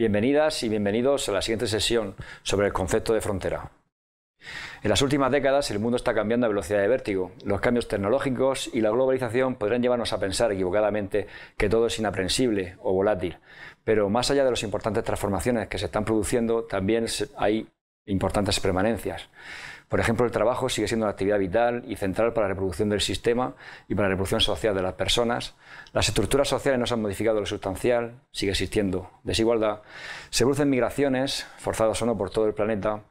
Bienvenidas y bienvenidos a la siguiente sesión sobre el concepto de frontera. En las últimas décadas el mundo está cambiando a velocidad de vértigo. Los cambios tecnológicos y la globalización podrían llevarnos a pensar equivocadamente que todo es inaprensible o volátil, pero más allá de las importantes transformaciones que se están produciendo, también hay importantes permanencias. Por ejemplo, el trabajo sigue siendo una actividad vital y central para la reproducción del sistema y para la reproducción social de las personas. Las estructuras sociales no se han modificado lo sustancial, sigue existiendo desigualdad. Se producen migraciones, forzadas o no, por todo el planeta.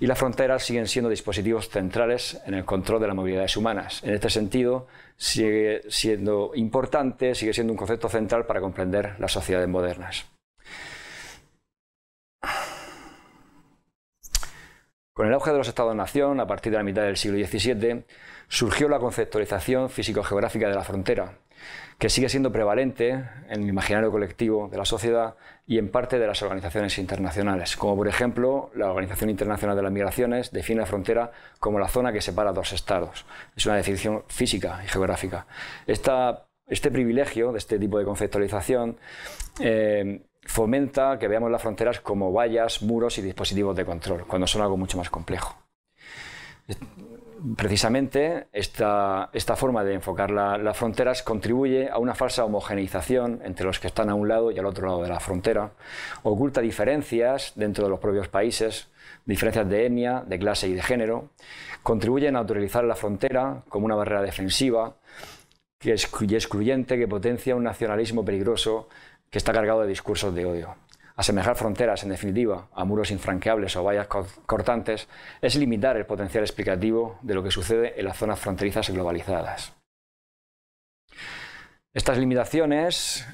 Y las fronteras siguen siendo dispositivos centrales en el control de las movilidades humanas. En este sentido, sigue siendo importante, sigue siendo un concepto central para comprender las sociedades modernas. Con el auge de los Estados-Nación, a partir de la mitad del siglo XVII, surgió la conceptualización físico-geográfica de la frontera, que sigue siendo prevalente en el imaginario colectivo de la sociedad y en parte de las organizaciones internacionales, como por ejemplo la Organización Internacional de las Migraciones define la frontera como la zona que separa dos estados. Es una definición física y geográfica. este privilegio de este tipo de conceptualización eh, fomenta que veamos las fronteras como vallas, muros y dispositivos de control, cuando son algo mucho más complejo. Precisamente esta, esta forma de enfocar las fronteras contribuye a una falsa homogeneización entre los que están a un lado y al otro lado de la frontera, oculta diferencias dentro de los propios países, diferencias de etnia, de clase y de género, contribuye a naturalizar la frontera como una barrera defensiva y excluyente, que potencia un nacionalismo peligroso que está cargado de discursos de odio. Asemejar fronteras, en definitiva, a muros infranqueables o vallas cortantes es limitar el potencial explicativo de lo que sucede en las zonas fronterizas globalizadas. Estas limitaciones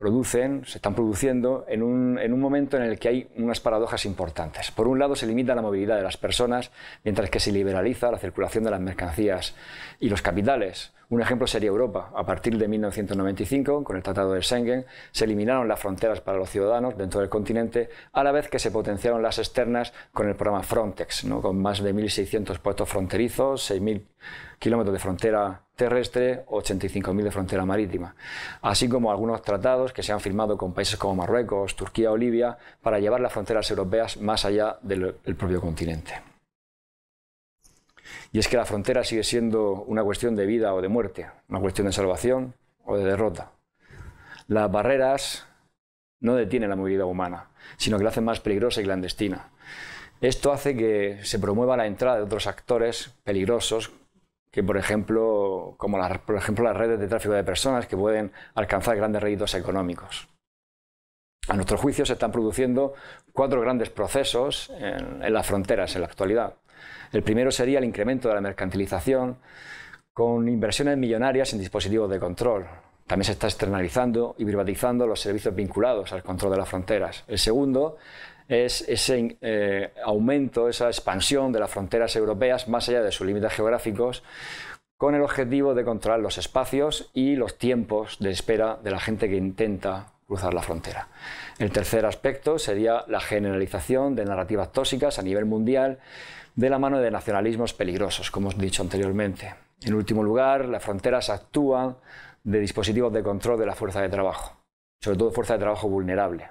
producen, se están produciendo en un, momento en el que hay unas paradojas importantes. Por un lado, se limita la movilidad de las personas, mientras que se liberaliza la circulación de las mercancías y los capitales. Un ejemplo sería Europa. A partir de 1995, con el Tratado de Schengen, se eliminaron las fronteras para los ciudadanos dentro del continente, a la vez que se potenciaron las externas con el programa Frontex, con más de 1.600 puestos fronterizos, 6.000 kilómetros de frontera terrestre, 85.000 de frontera marítima, así como algunos tratados que se han firmado con países como Marruecos, Turquía o Libia para llevar las fronteras europeas más allá del, propio continente. Y es que la frontera sigue siendo una cuestión de vida o de muerte, una cuestión de salvación o de derrota. Las barreras no detienen la movilidad humana, sino que la hacen más peligrosa y clandestina. Esto hace que se promueva la entrada de otros actores peligrosos que por ejemplo, como las, por ejemplo las redes de tráfico de personas que pueden alcanzar grandes réditos económicos. A nuestro juicio se están produciendo cuatro grandes procesos en, en las fronteras en la actualidad. El primero sería el incremento de la mercantilización con inversiones millonarias en dispositivos de control, también se está externalizando y privatizando los servicios vinculados al control de las fronteras. El segundo es ese eh, aumento, esa expansión de las fronteras europeas más allá de sus límites geográficos, con el objetivo de controlar los espacios y los tiempos de espera de la gente que intenta cruzar la frontera. El tercer aspecto sería la generalización de narrativas tóxicas a nivel mundial de la mano de nacionalismos peligrosos, como os he dicho anteriormente. En último lugar, las fronteras actúan de dispositivos de control de la fuerza de trabajo, sobre todo fuerza de trabajo vulnerable,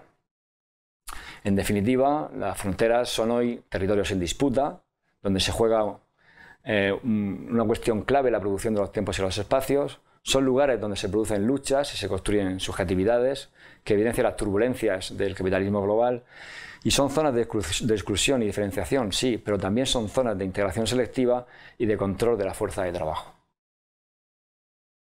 en definitiva, las fronteras son hoy territorios en disputa, donde se juega eh, una cuestión clave la producción de los tiempos y los espacios. Son lugares donde se producen luchas y se construyen subjetividades que evidencian las turbulencias del capitalismo global. Y son zonas de exclusión y diferenciación, sí, pero también son zonas de integración selectiva y de control de la fuerza de trabajo.